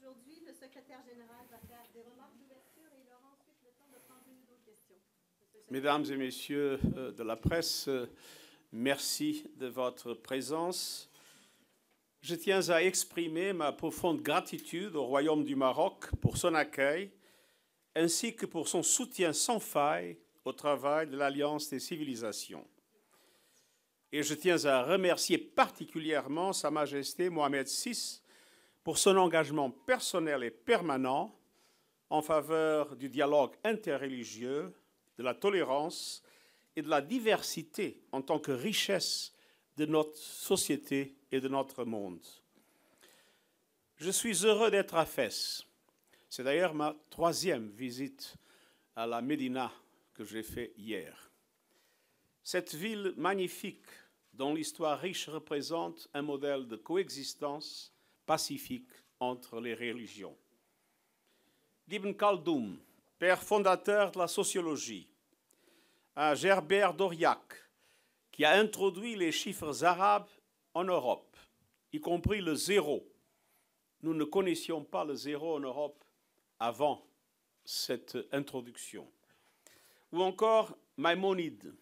aujourd'hui. Le secrétaire général va faire des remarques d'ouverture et il aura ensuite le temps de prendre une Mesdames et messieurs euh, de la presse, euh, merci de votre présence. Je tiens à exprimer ma profonde gratitude au Royaume du Maroc pour son accueil ainsi que pour son soutien sans faille au travail de l'Alliance des civilisations. Et je tiens à remercier particulièrement Sa Majesté Mohamed VI pour son engagement personnel et permanent en faveur du dialogue interreligieux, de la tolérance et de la diversité en tant que richesse de notre société et de notre monde. Je suis heureux d'être à Fès. C'est d'ailleurs ma troisième visite à la Médina que j'ai faite hier. Cette ville magnifique dont l'histoire riche représente un modèle de coexistence pacifique entre les religions. Ibn Khaldoum, père fondateur de la sociologie, à Gerbert d'Auriac, qui a introduit les chiffres arabes en Europe, y compris le zéro. Nous ne connaissions pas le zéro en Europe avant cette introduction. Ou encore Maimonide,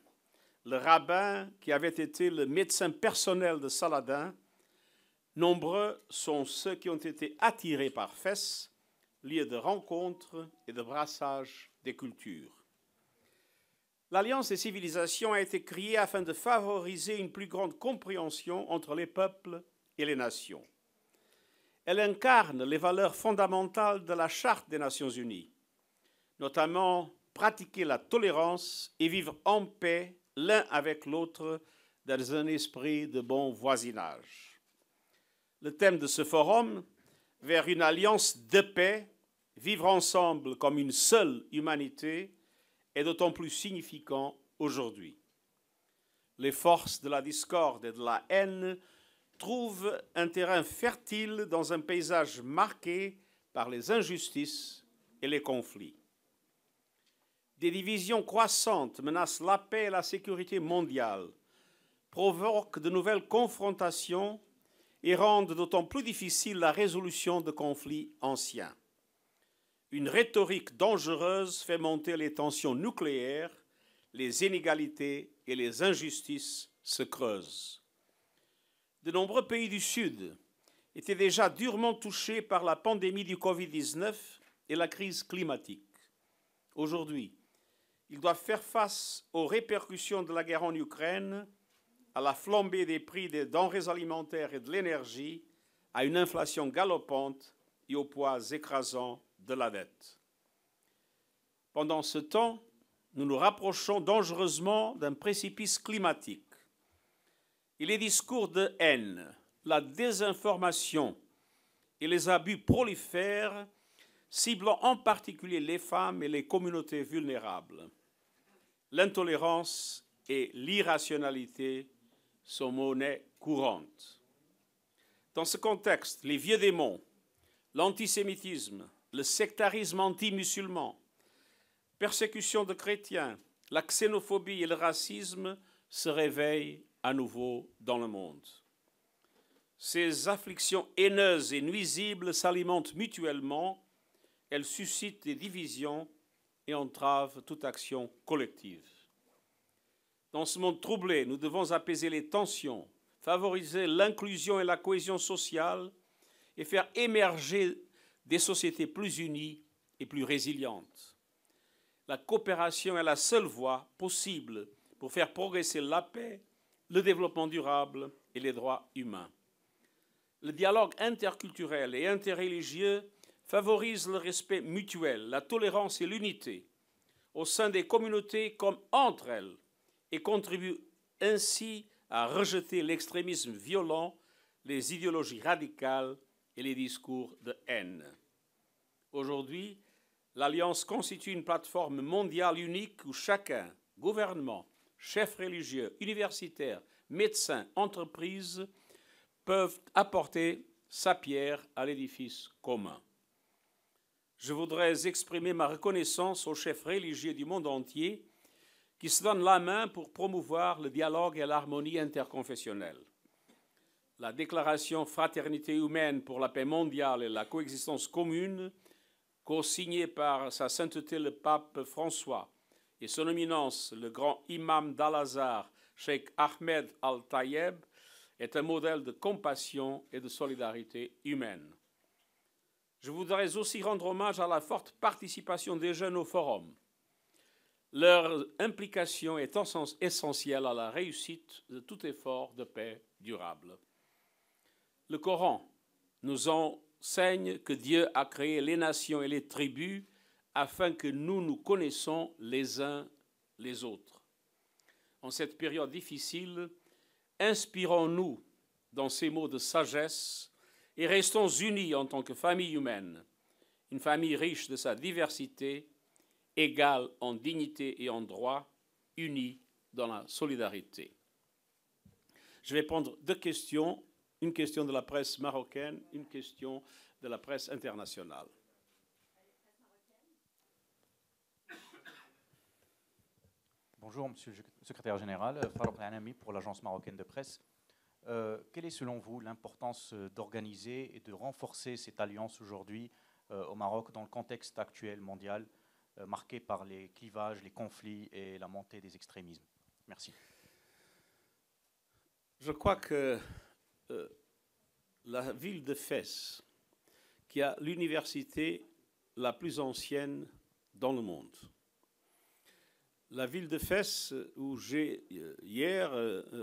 le rabbin qui avait été le médecin personnel de Saladin Nombreux sont ceux qui ont été attirés par Fès, lieu de rencontres et de brassage des cultures. L'Alliance des civilisations a été créée afin de favoriser une plus grande compréhension entre les peuples et les nations. Elle incarne les valeurs fondamentales de la Charte des Nations Unies, notamment pratiquer la tolérance et vivre en paix l'un avec l'autre dans un esprit de bon voisinage le thème de ce forum, vers une alliance de paix, vivre ensemble comme une seule humanité, est d'autant plus significant aujourd'hui. Les forces de la discorde et de la haine trouvent un terrain fertile dans un paysage marqué par les injustices et les conflits. Des divisions croissantes menacent la paix et la sécurité mondiale, provoquent de nouvelles confrontations et rendent d'autant plus difficile la résolution de conflits anciens. Une rhétorique dangereuse fait monter les tensions nucléaires, les inégalités et les injustices se creusent. De nombreux pays du Sud étaient déjà durement touchés par la pandémie du Covid-19 et la crise climatique. Aujourd'hui, ils doivent faire face aux répercussions de la guerre en Ukraine à la flambée des prix des denrées alimentaires et de l'énergie, à une inflation galopante et au poids écrasant de la dette. Pendant ce temps, nous nous rapprochons dangereusement d'un précipice climatique. Et les discours de haine, la désinformation et les abus prolifèrent, ciblant en particulier les femmes et les communautés vulnérables. L'intolérance et l'irrationalité sont monnaie courante. Dans ce contexte, les vieux démons, l'antisémitisme, le sectarisme anti-musulman, persécution de chrétiens, la xénophobie et le racisme se réveillent à nouveau dans le monde. Ces afflictions haineuses et nuisibles s'alimentent mutuellement, elles suscitent des divisions et entravent toute action collective. Dans ce monde troublé, nous devons apaiser les tensions, favoriser l'inclusion et la cohésion sociale et faire émerger des sociétés plus unies et plus résilientes. La coopération est la seule voie possible pour faire progresser la paix, le développement durable et les droits humains. Le dialogue interculturel et interreligieux favorise le respect mutuel, la tolérance et l'unité au sein des communautés comme entre elles et contribue ainsi à rejeter l'extrémisme violent, les idéologies radicales et les discours de haine. Aujourd'hui, l'Alliance constitue une plateforme mondiale unique où chacun, gouvernement, chef religieux, universitaire, médecin, entreprise, peuvent apporter sa pierre à l'édifice commun. Je voudrais exprimer ma reconnaissance aux chefs religieux du monde entier qui se donnent la main pour promouvoir le dialogue et l'harmonie interconfessionnelle. La déclaration Fraternité humaine pour la paix mondiale et la coexistence commune, co par Sa Sainteté le Pape François et son éminence le grand imam d'Al-Azhar, Sheikh Ahmed Al-Tayeb, est un modèle de compassion et de solidarité humaine. Je voudrais aussi rendre hommage à la forte participation des jeunes au forum. Leur implication est en sens essentielle à la réussite de tout effort de paix durable. Le Coran nous enseigne que Dieu a créé les nations et les tribus afin que nous nous connaissons les uns les autres. En cette période difficile, inspirons-nous dans ces mots de sagesse et restons unis en tant que famille humaine, une famille riche de sa diversité égales en dignité et en droit, unis dans la solidarité. Je vais prendre deux questions, une question de la presse marocaine, une question de la presse internationale. Bonjour, Monsieur le Secrétaire Général. Euh, Farouk Anami pour l'Agence marocaine de presse. Euh, quelle est selon vous l'importance euh, d'organiser et de renforcer cette alliance aujourd'hui au Maroc dans le contexte actuel mondial euh, marquée par les clivages, les conflits et la montée des extrémismes. Merci. Je crois que euh, la ville de Fès, qui a l'université la plus ancienne dans le monde, la ville de Fès, euh, où j'ai hier,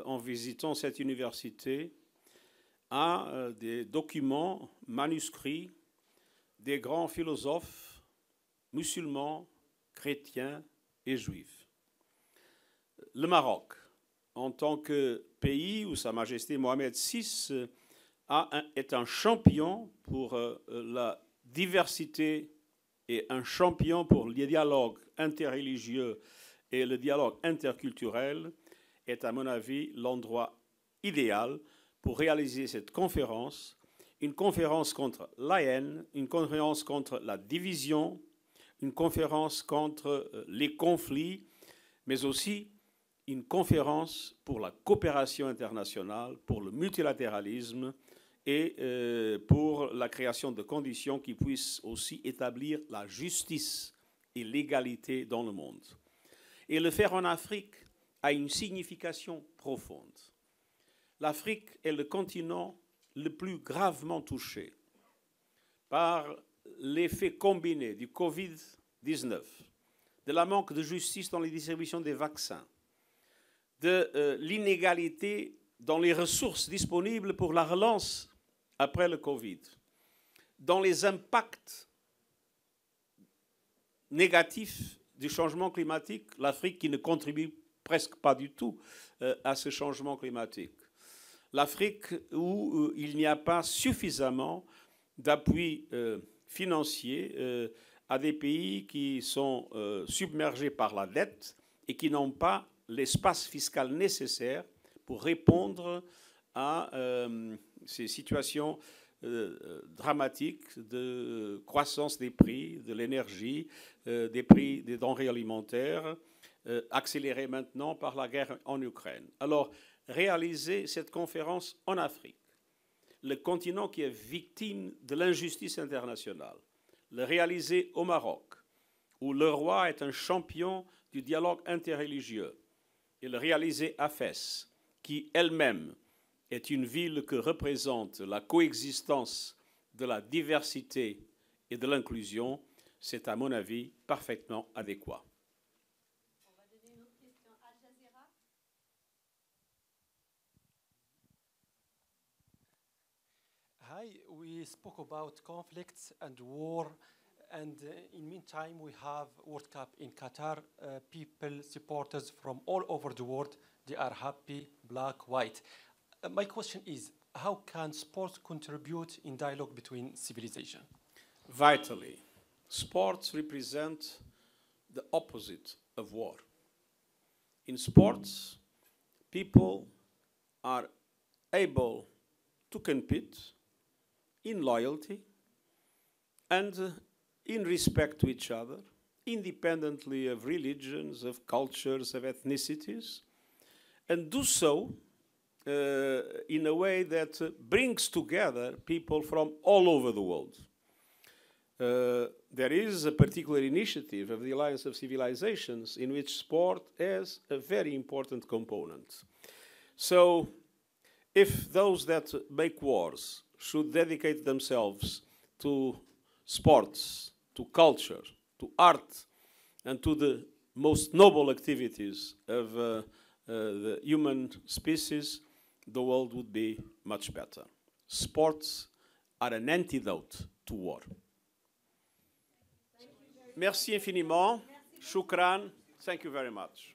en visitant cette université, a des documents manuscrits des grands philosophes musulmans, chrétiens et juifs. Le Maroc, en tant que pays où Sa Majesté Mohamed VI euh, est un champion pour euh, euh, la diversité et un champion pour les dialogues interreligieux et le dialogue interculturel, est à mon avis l'endroit idéal pour réaliser cette conférence, une conférence contre la haine, une conférence contre la division, une conférence contre euh, les conflits, mais aussi une conférence pour la coopération internationale, pour le multilatéralisme et euh, pour la création de conditions qui puissent aussi établir la justice et l'égalité dans le monde. Et le faire en Afrique a une signification profonde. L'Afrique est le continent le plus gravement touché par l'effet combiné du Covid-19, de la manque de justice dans les distributions des vaccins, de euh, l'inégalité dans les ressources disponibles pour la relance après le Covid, dans les impacts négatifs du changement climatique, l'Afrique qui ne contribue presque pas du tout euh, à ce changement climatique, l'Afrique où euh, il n'y a pas suffisamment d'appui financiers euh, à des pays qui sont euh, submergés par la dette et qui n'ont pas l'espace fiscal nécessaire pour répondre à euh, ces situations dramatiques de croissance des prix de l'énergie, des prix des denrées alimentaires, accélérées maintenant par la guerre en Ukraine. Alors, réaliser cette conférence en Afrique le continent qui est victime de l'injustice internationale, le réaliser au Maroc, où le roi est un champion du dialogue interreligieux, et le réaliser à Fès, qui elle-même est une ville que représente la coexistence de la diversité et de l'inclusion, c'est à mon avis parfaitement adéquat. On va donner Hi, we spoke about conflicts and war, and uh, in meantime we have World Cup in Qatar. Uh, people, supporters from all over the world, they are happy, black, white. Uh, my question is, how can sports contribute in dialogue between civilization? Vitally, sports represent the opposite of war. In sports, people are able to compete in loyalty and uh, in respect to each other, independently of religions, of cultures, of ethnicities, and do so uh, in a way that uh, brings together people from all over the world. Uh, there is a particular initiative of the Alliance of Civilizations in which sport is a very important component. So, if those that make wars should dedicate themselves to sports, to culture, to art, and to the most noble activities of uh, uh, the human species, the world would be much better. Sports are an antidote to war. Merci infiniment. Shukran. Thank you very much.